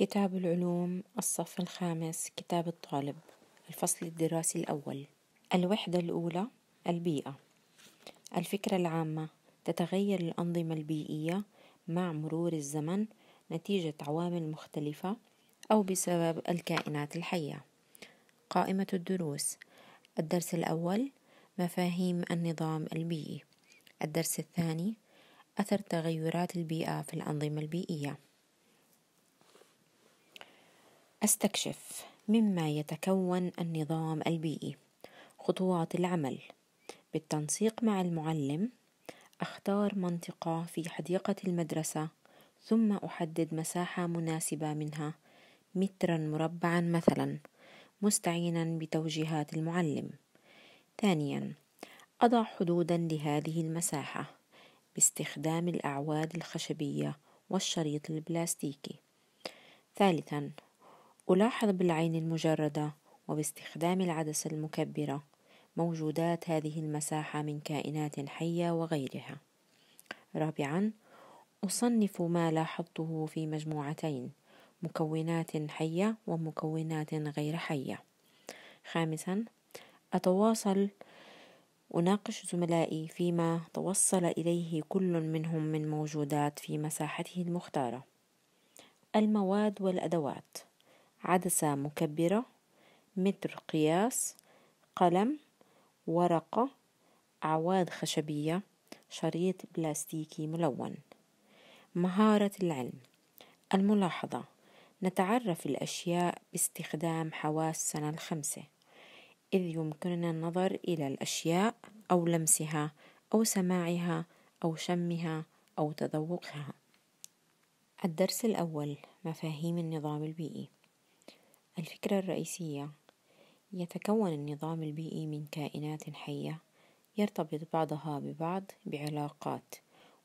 كتاب العلوم الصف الخامس كتاب الطالب الفصل الدراسي الأول الوحدة الأولى البيئة الفكرة العامة تتغير الأنظمة البيئية مع مرور الزمن نتيجة عوامل مختلفة أو بسبب الكائنات الحية قائمة الدروس الدرس الأول مفاهيم النظام البيئي الدرس الثاني أثر تغيرات البيئة في الأنظمة البيئية أستكشف مما يتكون النظام البيئي خطوات العمل بالتنسيق مع المعلم أختار منطقة في حديقة المدرسة ثم أحدد مساحة مناسبة منها مترا مربعا مثلا مستعينا بتوجيهات المعلم ثانيا أضع حدودا لهذه المساحة باستخدام الأعواد الخشبية والشريط البلاستيكي ثالثا ألاحظ بالعين المجردة وباستخدام العدسة المكبرة موجودات هذه المساحة من كائنات حية وغيرها رابعا أصنف ما لاحظته في مجموعتين مكونات حية ومكونات غير حية خامسا أتواصل أناقش زملائي فيما توصل إليه كل منهم من موجودات في مساحته المختارة المواد والأدوات عدسة مكبرة متر قياس قلم ورقة أعواد خشبية شريط بلاستيكي ملون مهارة العلم الملاحظة نتعرف الأشياء باستخدام حواسنا الخمسة إذ يمكننا النظر إلى الأشياء أو لمسها أو سماعها أو شمها أو تذوقها الدرس الأول مفاهيم النظام البيئي الفكرة الرئيسية يتكون النظام البيئي من كائنات حية يرتبط بعضها ببعض بعلاقات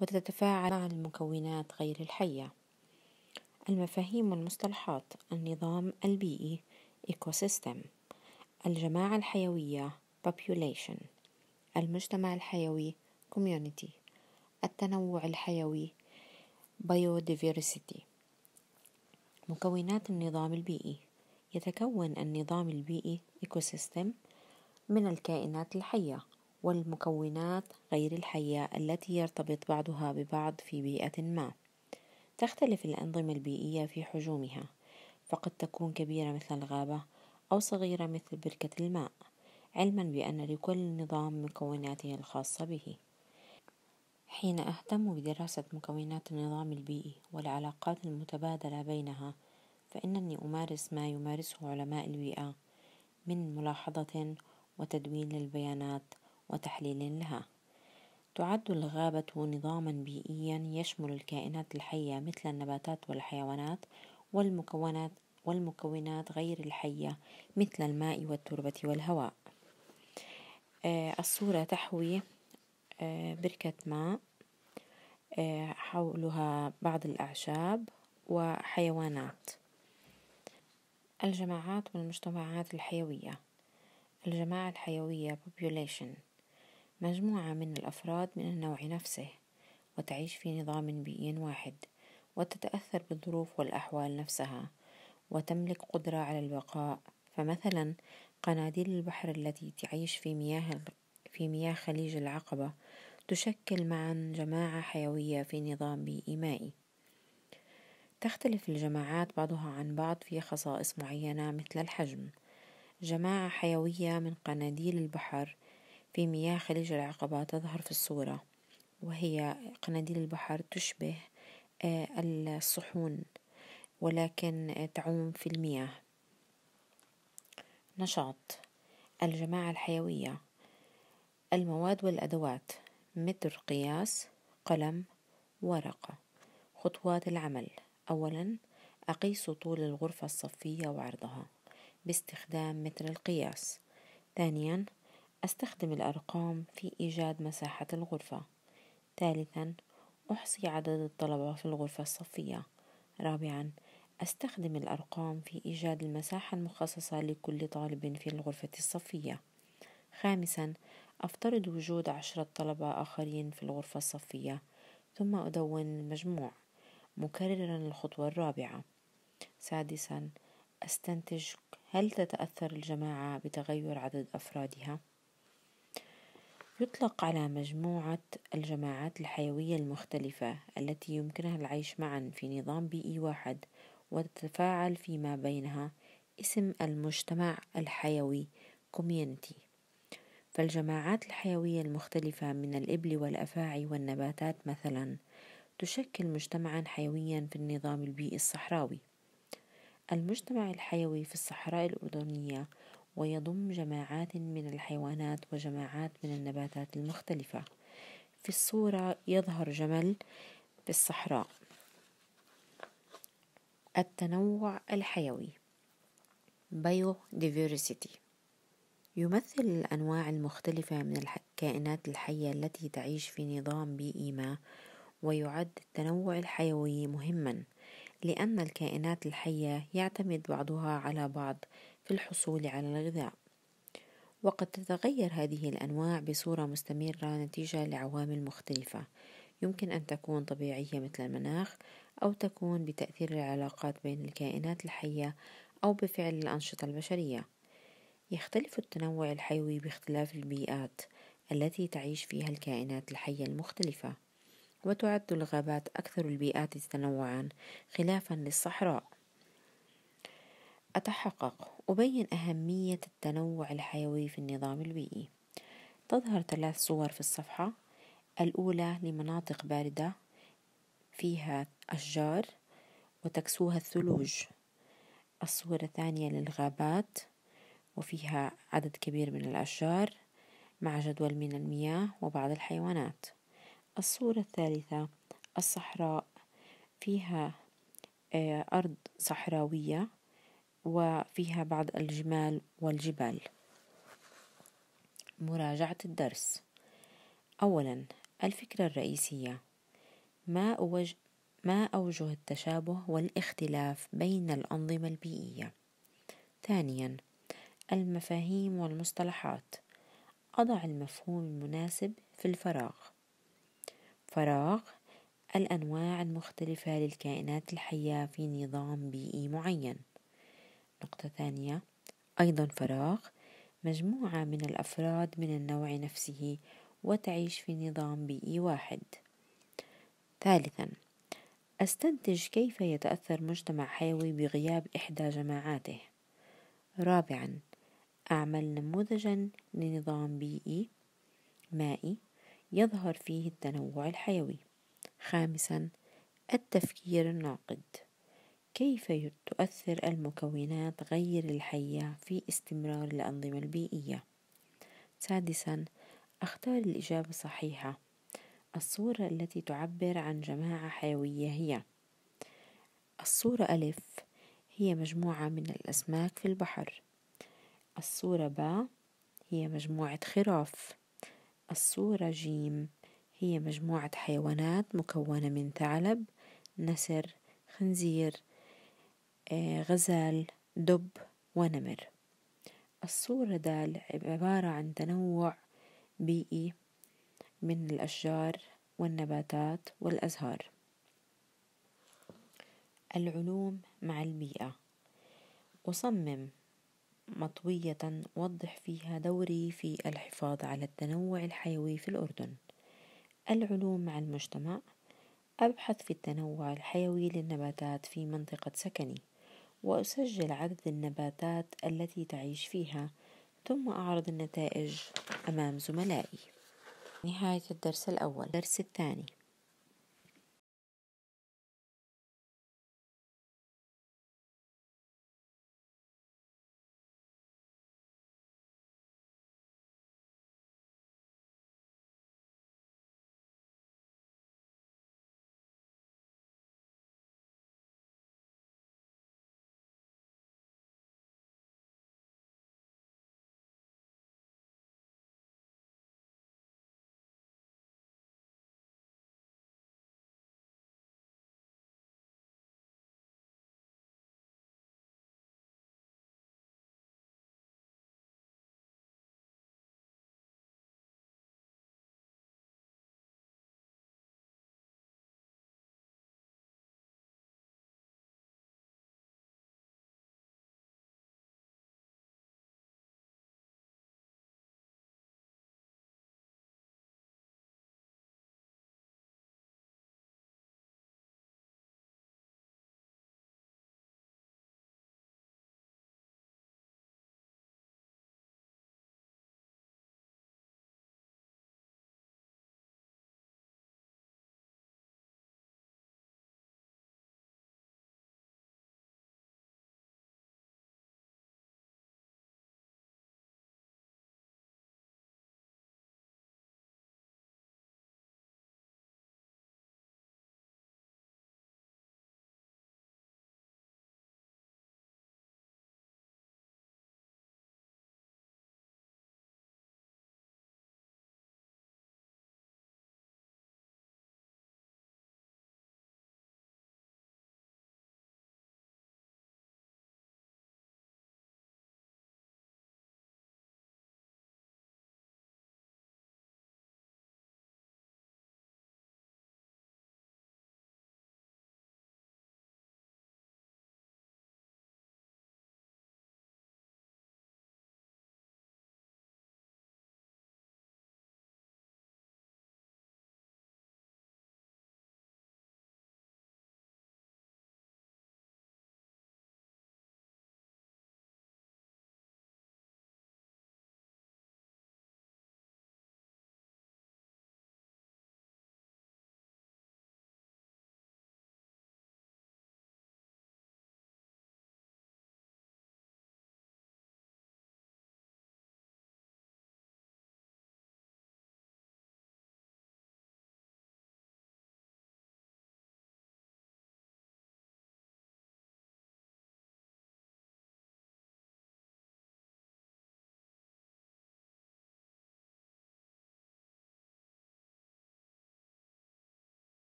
وتتفاعل مع المكونات غير الحية المفاهيم والمصطلحات النظام البيئي ecosystem الجماعة الحيوية population المجتمع الحيوي community التنوع الحيوي biodiversity مكونات النظام البيئي يتكون النظام البيئي إيكوسيستم من الكائنات الحية والمكونات غير الحية التي يرتبط بعضها ببعض في بيئة ما تختلف الأنظمة البيئية في حجومها فقد تكون كبيرة مثل الغابة أو صغيرة مثل بركة الماء علما بأن لكل نظام مكوناته الخاصة به حين أهتم بدراسة مكونات النظام البيئي والعلاقات المتبادلة بينها فإنني أمارس ما يمارسه علماء البيئة من ملاحظة وتدوين للبيانات وتحليل لها تعد الغابة نظاما بيئيا يشمل الكائنات الحية مثل النباتات والحيوانات والمكونات والمكونات غير الحية مثل الماء والتربة والهواء آه، الصورة تحوي آه، بركة ماء آه، حولها بعض الأعشاب وحيوانات الجماعات والمجتمعات الحيوية الجماعة الحيوية population مجموعة من الأفراد من النوع نفسه وتعيش في نظام بيئي واحد وتتأثر بالظروف والأحوال نفسها وتملك قدرة على البقاء فمثلا قناديل البحر التي تعيش في مياه في مياه خليج العقبة تشكل معا جماعة حيوية في نظام بيئي مائي تختلف الجماعات بعضها عن بعض في خصائص معينة مثل الحجم جماعة حيوية من قناديل البحر في مياه خليج العقبة تظهر في الصورة وهي قناديل البحر تشبه آه، الصحون ولكن آه، تعوم في المياه نشاط الجماعة الحيوية المواد والأدوات متر قياس قلم ورقة خطوات العمل أولا أقيس طول الغرفة الصفية وعرضها باستخدام متر القياس ثانيا أستخدم الأرقام في إيجاد مساحة الغرفة ثالثا أحصي عدد الطلبة في الغرفة الصفية رابعا أستخدم الأرقام في إيجاد المساحة المخصصة لكل طالب في الغرفة الصفية خامسا أفترض وجود عشرة طلبة آخرين في الغرفة الصفية ثم أدون المجموع مكررا الخطوة الرابعة سادسا استنتج هل تتأثر الجماعة بتغير عدد أفرادها؟ يطلق على مجموعة الجماعات الحيوية المختلفة التي يمكنها العيش معا في نظام بيئي واحد وتتفاعل فيما بينها اسم المجتمع الحيوي community فالجماعات الحيوية المختلفة من الإبل والأفاعي والنباتات مثلا تشكل مجتمعا حيويا في النظام البيئي الصحراوي المجتمع الحيوي في الصحراء الأردنية ويضم جماعات من الحيوانات وجماعات من النباتات المختلفة في الصورة يظهر جمل في الصحراء التنوع الحيوي biodiversity يمثل الأنواع المختلفة من الكائنات الحية التي تعيش في نظام بيئي ما ويعد التنوع الحيوي مهما لأن الكائنات الحية يعتمد بعضها على بعض في الحصول على الغذاء وقد تتغير هذه الأنواع بصورة مستمرة نتيجة لعوامل مختلفة يمكن أن تكون طبيعية مثل المناخ أو تكون بتأثير العلاقات بين الكائنات الحية أو بفعل الأنشطة البشرية يختلف التنوع الحيوي باختلاف البيئات التي تعيش فيها الكائنات الحية المختلفة وتعد الغابات أكثر البيئات تنوعا خلافا للصحراء أتحقق أبين أهمية التنوع الحيوي في النظام البيئي تظهر ثلاث صور في الصفحة الأولى لمناطق باردة فيها أشجار وتكسوها الثلوج الصورة الثانية للغابات وفيها عدد كبير من الأشجار مع جدول من المياه وبعض الحيوانات الصورة الثالثة الصحراء فيها آه، أرض صحراوية وفيها بعض الجمال والجبال مراجعة الدرس أولا الفكرة الرئيسية ما أوجه, ما أوجه التشابه والاختلاف بين الأنظمة البيئية ثانيا المفاهيم والمصطلحات أضع المفهوم المناسب في الفراغ فراغ الأنواع المختلفة للكائنات الحية في نظام بيئي معين نقطة ثانية أيضا فراغ مجموعة من الأفراد من النوع نفسه وتعيش في نظام بيئي واحد ثالثا أستنتج كيف يتأثر مجتمع حيوي بغياب إحدى جماعاته رابعا أعمل نموذجا لنظام بيئي مائي يظهر فيه التنوع الحيوي خامسا التفكير الناقد كيف تؤثر المكونات غير الحية في استمرار الأنظمة البيئية؟ سادسا اختار الإجابة الصحيحة الصورة التي تعبر عن جماعة حيوية هي الصورة ألف هي مجموعة من الأسماك في البحر الصورة باء هي مجموعة خراف الصورة جيم هي مجموعة حيوانات مكونة من ثعلب نسر خنزير آه، غزال دب ونمر الصورة دال عبارة عن تنوع بيئي من الأشجار والنباتات والأزهار العلوم مع البيئة أصمم مطوية وضح فيها دوري في الحفاظ على التنوع الحيوي في الأردن العلوم مع المجتمع أبحث في التنوع الحيوي للنباتات في منطقة سكني وأسجل عدد النباتات التي تعيش فيها ثم أعرض النتائج أمام زملائي نهاية الدرس الأول الدرس الثاني